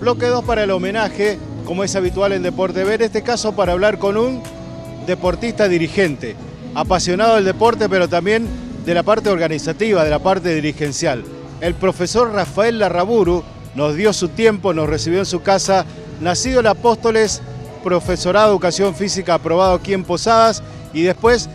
Bloque 2 para el homenaje, como es habitual en Deporte Ver, este caso para hablar con un deportista dirigente, apasionado del deporte, pero también de la parte organizativa, de la parte dirigencial. El profesor Rafael Larraburu nos dio su tiempo, nos recibió en su casa, nacido en Apóstoles, profesorado de Educación Física aprobado aquí en Posadas y después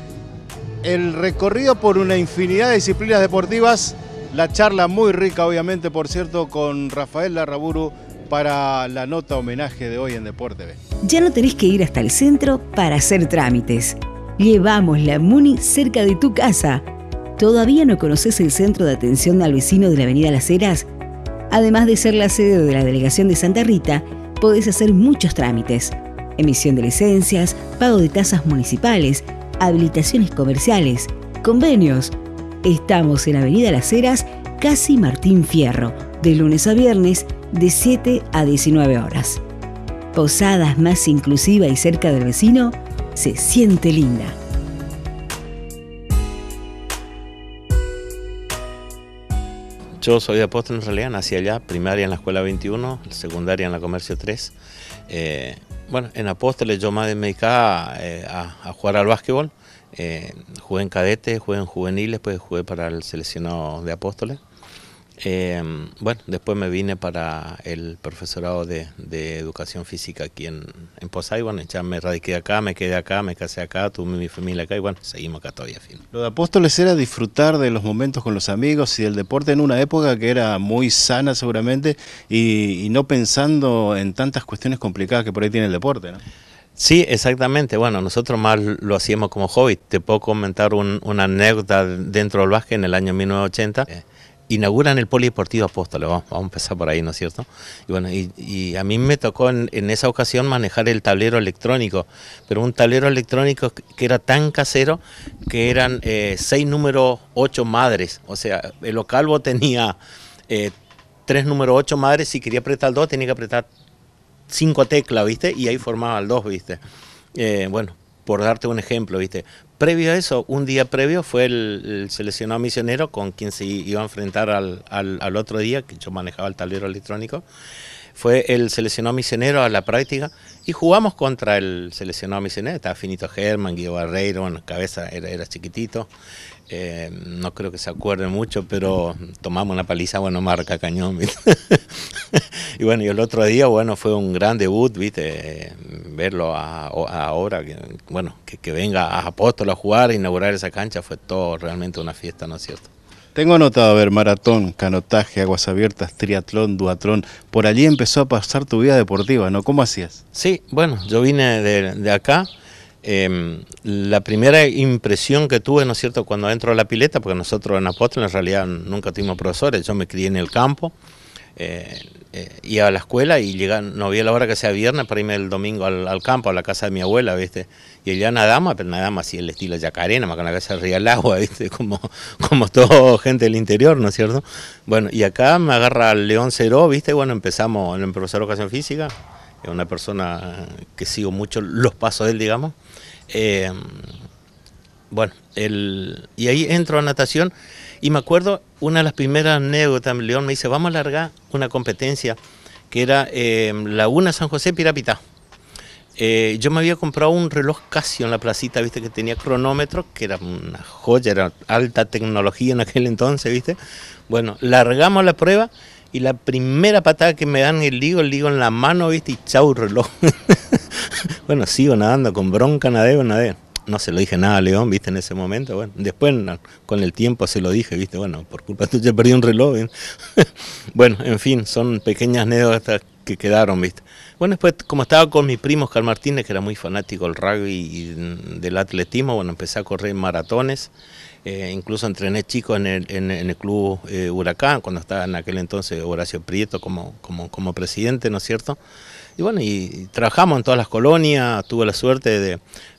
el recorrido por una infinidad de disciplinas deportivas, la charla muy rica obviamente, por cierto, con Rafael Larraburu, para la nota homenaje de hoy en Deporte B. Ya no tenés que ir hasta el centro para hacer trámites. Llevamos la Muni cerca de tu casa. ¿Todavía no conoces el centro de atención al vecino de la Avenida Las Heras? Además de ser la sede de la delegación de Santa Rita, podés hacer muchos trámites. Emisión de licencias, pago de tasas municipales, habilitaciones comerciales, convenios. Estamos en la Avenida Las Heras, casi Martín Fierro, de lunes a viernes de 7 a 19 horas. Posadas más inclusiva y cerca del vecino se siente linda. Yo soy apóstol en realidad, nací allá, primaria en la escuela 21, secundaria en la comercio 3. Eh, bueno, en apóstoles yo más me dedicaba eh, a, jugar al básquetbol. Eh, jugué en cadetes, jugué en juveniles, pues jugué para el seleccionado de apóstoles. Em, bueno, después me vine para el profesorado de, educación física aquí en, en Posay. Bueno, ya me radiqué acá, me quedé acá, me casé acá, tuve mi familia acá y bueno, seguimos acá todavía. Lo de Apóstoles era disfrutar de los momentos con los amigos y del deporte en una época que era muy sana seguramente y, no pensando en tantas cuestiones complicadas que por ahí tiene el deporte, ¿no? Sí, exactamente. Bueno, nosotros más lo hacíamos como hobby. Te puedo comentar una anécdota dentro del básquet en el año 1980 inauguran el Polideportivo Apóstol, vamos, a empezar por ahí, ¿no es cierto? Y bueno, y, a mí me tocó en, esa ocasión manejar el tablero electrónico, pero un tablero electrónico que era tan casero que eran eh, seis números ocho madres, o sea, el localbo tenía eh, tres números ocho madres, si quería apretar dos tenía que apretar cinco teclas, ¿viste? Y ahí formaba el dos, ¿viste? Eh, bueno, por darte un ejemplo, ¿viste? Previo a eso, un día previo fue el, seleccionado misionero con quien se iba a enfrentar al, otro día, que yo manejaba el tablero electrónico fue el seleccionado misionero a la práctica y jugamos contra el seleccionado misionero. Estaba Finito Germán, Guido Barreiro, bueno, cabeza era, chiquitito. Eh, no creo que se acuerde mucho, pero tomamos una paliza, bueno, marca cañón. y bueno, y el otro día, bueno, fue un gran debut, viste, verlo ahora, que, bueno, que, venga a Apóstol a jugar, inaugurar esa cancha, fue todo realmente una fiesta, ¿no es cierto? Tengo anotado, a ver, maratón, canotaje, aguas abiertas, triatlón, duatlón Por allí empezó a pasar tu vida deportiva, ¿no? ¿Cómo hacías? Sí, bueno, yo vine de, acá. Em, la primera impresión que tuve, ¿no es cierto?, cuando entro a la pileta, porque nosotros en Apóstol en realidad nunca tuvimos profesores, yo me crié en el campo. Eh, eh, iba a la escuela y llegaba, no había la hora que sea viernes para irme el domingo al, campo, a la casa de mi abuela, ¿viste? Y ella nadamos, pero nadaba así el estilo yacarena, más con la casa de al agua, ¿viste? Como, como todo gente del interior, ¿no es cierto? Bueno, y acá me agarra el León Cero ¿viste? Bueno, empezamos en el profesor de educación física, es una persona que sigo mucho los pasos de él, digamos. Eh, bueno, el, y ahí entro a natación y me acuerdo una de las primeras anécdotas, León me dice, vamos a largar una competencia que era em, Laguna San José Pirapita. Eh, yo me había comprado un reloj Casio en la placita, viste, que tenía cronómetro, que era una joya, era alta tecnología en aquel entonces, viste. Bueno, largamos la prueba y la primera patada que me dan el ligo, el ligo en la mano, viste, y chau reloj. bueno, sigo nadando con bronca, nadeo, nadé no se lo dije nada a León, viste, en ese momento, bueno, después con el tiempo se lo dije, viste, bueno, por culpa tuya perdí un reloj, ¿eh? bueno, en fin, son pequeñas anécdotas que quedaron, viste. Bueno, después, como estaba con mis primos, Carl Martínez, que era muy fanático del rugby y del atletismo, bueno, empecé a correr maratones, eh, incluso entrené chicos en el, en, el club eh, Huracán, cuando estaba en aquel entonces Horacio Prieto como, como, como presidente, ¿no es cierto?, y bueno, y trabajamos en todas las colonias, tuve la suerte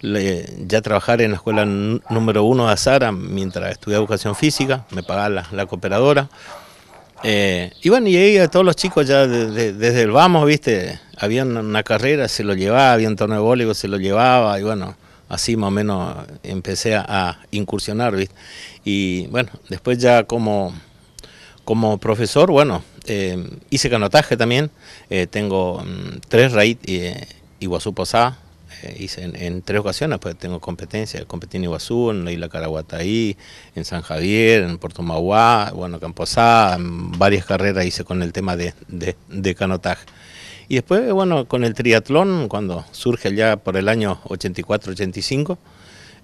de ya trabajar en la escuela número uno de Azara mientras estudiaba educación física, me pagaba la, cooperadora. Eh, y bueno, y ahí a todos los chicos ya desde el vamos, viste, había una carrera, se lo llevaba, había un torneo de se lo llevaba, y bueno, así más o menos empecé a incursionar, viste. Y bueno, después ya como como profesor, bueno, eh, hice canotaje también, eh, tengo mm, tres raíces, eh, Iguazú posá hice en, tres ocasiones, pues tengo competencia, competí en Iguazú, en la isla Caraguataí, en San Javier, en Puerto Mauá, bueno, Camposá, varias carreras hice con el tema de, de, de, canotaje. Y después, bueno, con el triatlón, cuando surge ya por el año 84-85,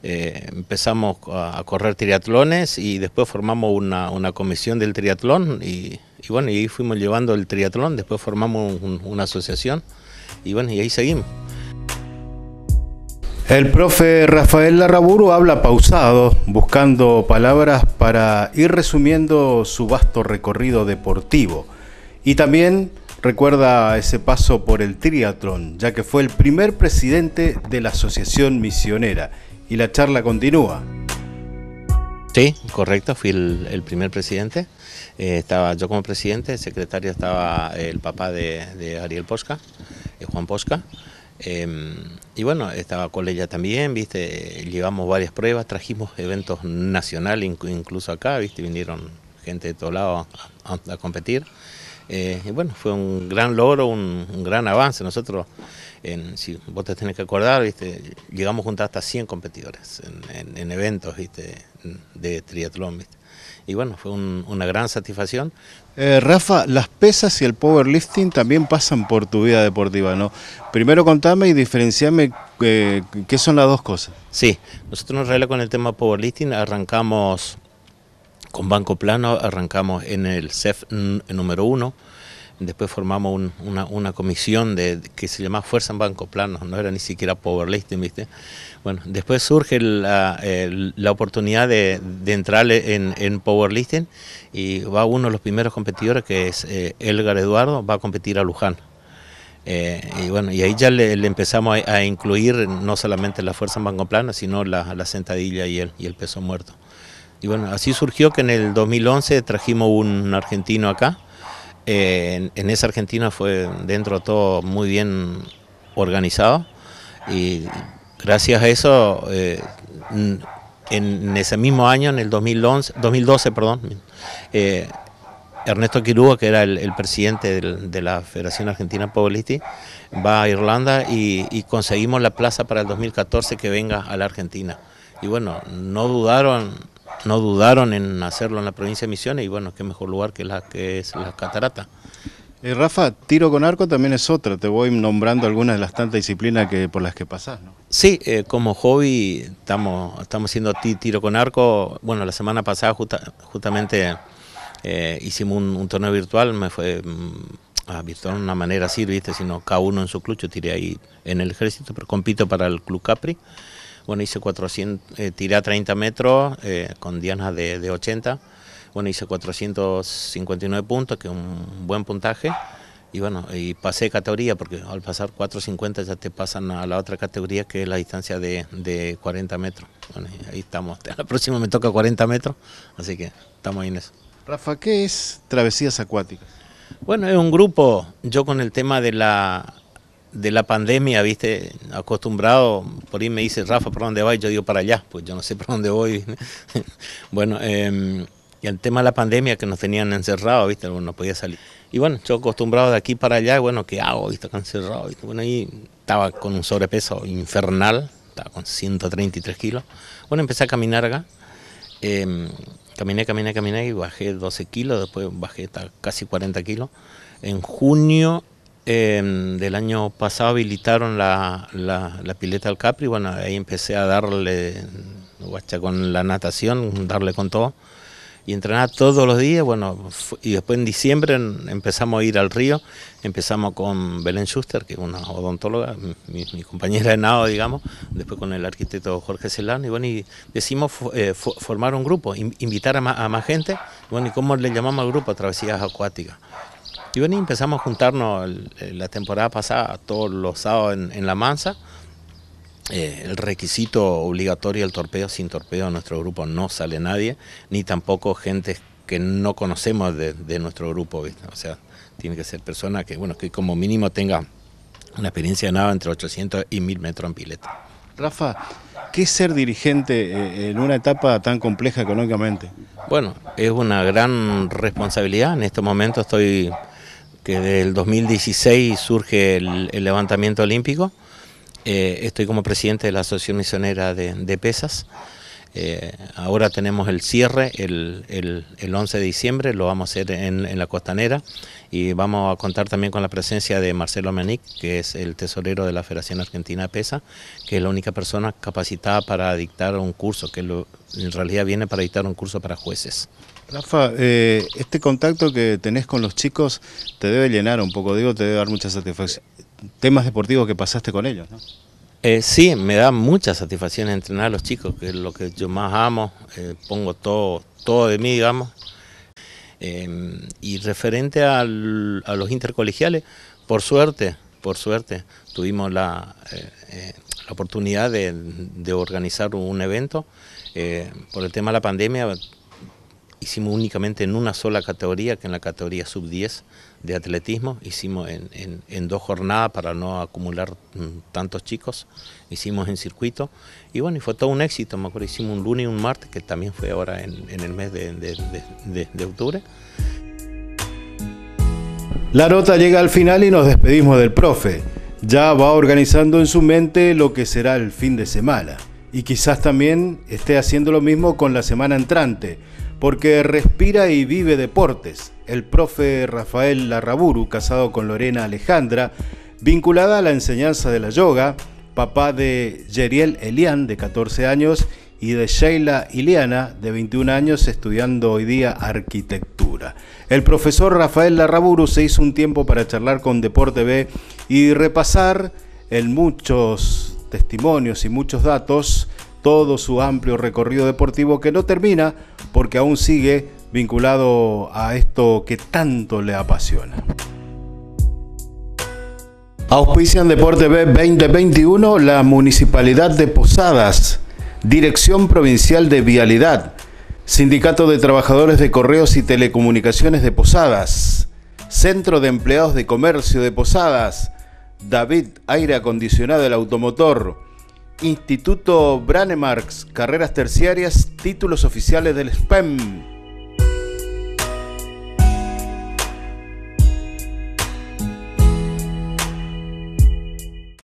eh, empezamos a, correr triatlones y después formamos una, comisión del triatlón y, bueno, y ahí fuimos llevando el triatlón, después formamos una asociación y bueno, y ahí seguimos. El profe Rafael Larraburu habla pausado, buscando palabras para ir resumiendo su vasto recorrido deportivo. Y también recuerda ese paso por el triatlón, ya que fue el primer presidente de la Asociación Misionera y la charla continúa. Sí, correcto, fui el, primer presidente. Eh, estaba yo como presidente, secretario estaba eh, el papá de, Ariel Posca, eh, Juan Posca. Em, y bueno, estaba con ella también, viste, llevamos varias pruebas, trajimos eventos nacionales, incluso acá, viste, vinieron gente de todos lados a competir. Eh, y bueno, fue un gran logro, un, gran avance. Nosotros, en, si vos te tenés que acordar, ¿viste? llegamos a juntar hasta 100 competidores en, eventos ¿viste? de triatlón. Y bueno, fue una gran satisfacción. Eh, Rafa, las pesas y el powerlifting también pasan por tu vida deportiva, ¿no? Primero contame y diferenciame eh, qué son las dos cosas. Sí, nosotros nos realidad con el tema powerlifting arrancamos con Banco Plano arrancamos en el CEF número uno, después formamos una, comisión de, que se llamaba Fuerza en Banco Plano, no era ni siquiera powerlifting, ¿viste? Bueno, después surge la, oportunidad de, entrar en, Power powerlifting y va uno de los primeros competidores que es eh, Elgar Eduardo, va a competir a Luján. Eh, y bueno, y ahí ya le, empezamos a, incluir no solamente la fuerza en banco plano, sino la, sentadilla y el peso muerto. Y bueno, así surgió que en el 2011 trajimos un argentino acá. Eh, en, esa Argentina fue dentro todo muy bien organizado y gracias a eso eh, en, ese mismo año, en el 2011, 2012, perdón, eh, Ernesto Quirúa, que era el, presidente de la Federación Argentina Pobliti... va a Irlanda y, y, conseguimos la plaza para el 2014 que venga a la Argentina. Y bueno, no dudaron no dudaron en hacerlo en la provincia de Misiones y bueno, qué mejor lugar que la que es la catarata. Eh, Rafa, tiro con arco también es otra, te voy nombrando algunas de las tantas disciplinas que, por las que pasás, ¿no? Sí, eh, como hobby estamos, estamos haciendo tiro con arco, bueno, la semana pasada justamente eh, hicimos un, torneo virtual, me fue mm, ah, virtual de una manera así, viste, sino cada uno en su club, yo tiré ahí en el ejército, pero compito para el Club Capri. Bueno, hice 400, eh, tiré a 30 metros eh, con Diana de, 80. Bueno, hice 459 puntos, que es un buen puntaje. Y bueno, y pasé categoría, porque al pasar 450 ya te pasan a la otra categoría, que es la distancia de, 40 metros. Bueno, ahí estamos. la próxima me toca 40 metros, así que estamos ahí en eso. Rafa, ¿qué es Travesías Acuáticas? Bueno, es un grupo, yo con el tema de la de la pandemia, viste, acostumbrado, por ahí me dice, Rafa, ¿por dónde vas? Yo digo, para allá, pues yo no sé por dónde voy. bueno, em, y el tema de la pandemia que nos tenían encerrados, viste, no podía salir. Y bueno, yo acostumbrado de aquí para allá, bueno, ¿qué hago? Viste, encerrado, bueno, ahí estaba con un sobrepeso infernal, estaba con 133 kilos. Bueno, empecé a caminar acá. Em, caminé, caminé, caminé y bajé 12 kilos, después bajé casi 40 kilos. En junio Em, del año pasado habilitaron la, la, pileta al Capri, bueno, ahí empecé a darle, con la natación, darle con todo, y entrenar todos los días, bueno, y después en diciembre empezamos a ir al río, empezamos con Belén Schuster, que es una odontóloga, mi, compañera de nado, digamos, después con el arquitecto Jorge Celano, y bueno, y decimos eh, formar un grupo, invitar a, más gente, bueno, y cómo le llamamos al grupo, Travesías Acuáticas. Y bueno, empezamos a juntarnos eh, la temporada pasada todos los sábados en, La Mansa. Eh, el requisito obligatorio el torpedo, sin torpedo en nuestro grupo no sale nadie, ni tampoco gente que no conocemos de, nuestro grupo, o sea, tiene que ser persona que, bueno, que como mínimo tenga una experiencia de nada entre 800 y 1000 metros en pileta. Rafa, ¿qué es ser dirigente eh, en una etapa tan compleja económicamente? Bueno, es una gran responsabilidad. En este momento estoy que del 2016 surge el, levantamiento olímpico. Eh, estoy como presidente de la Asociación Misionera de, Pesas. Eh, ahora tenemos el cierre el, 11 de diciembre, lo vamos a hacer en, la costanera y vamos a contar también con la presencia de Marcelo Manic, que es el tesorero de la Federación Argentina de Pesa, que es la única persona capacitada para dictar un curso, que en realidad viene para dictar un curso para jueces. Rafa, eh, este contacto que tenés con los chicos te debe llenar un poco, digo, te debe dar mucha satisfacción. Temas deportivos que pasaste con ellos, ¿no? Eh, sí, me da mucha satisfacción entrenar a los chicos, que es lo que yo más amo, eh, pongo todo, todo de mí, digamos. Em, y referente a los intercolegiales, por suerte, por suerte, tuvimos la, oportunidad de, organizar un evento. por el tema de la pandemia hicimos únicamente en una sola categoría, que en la categoría sub-10 de atletismo, hicimos en, dos jornadas para no acumular mm, tantos chicos, hicimos en circuito, y bueno, fue todo un éxito, me acuerdo, hicimos un lunes y un martes, que también fue ahora en, el mes de, de octubre. La nota llega al final y nos despedimos del profe. Ya va organizando en su mente lo que será el fin de semana. Y quizás también esté haciendo lo mismo con la semana entrante, porque respira y vive deportes. El profe Rafael Larraburu, casado con Lorena Alejandra, vinculada a la enseñanza de la yoga, papá de Yeriel Elian, de 14 años, y de Sheila Iliana, de 21 años, estudiando hoy día arquitectura. El profesor Rafael Larraburu se hizo un tiempo para charlar con Deporte B y repasar en muchos testimonios y muchos datos todo su amplio recorrido deportivo que no termina porque aún sigue vinculado a esto que tanto le apasiona. Auspician Deporte B 2021 la Municipalidad de Posadas, Dirección Provincial de Vialidad, Sindicato de Trabajadores de Correos y Telecomunicaciones de Posadas, Centro de Empleados de Comercio de Posadas, David Aire Acondicionado del Automotor, Instituto Branemarks, carreras terciarias, títulos oficiales del SPEM.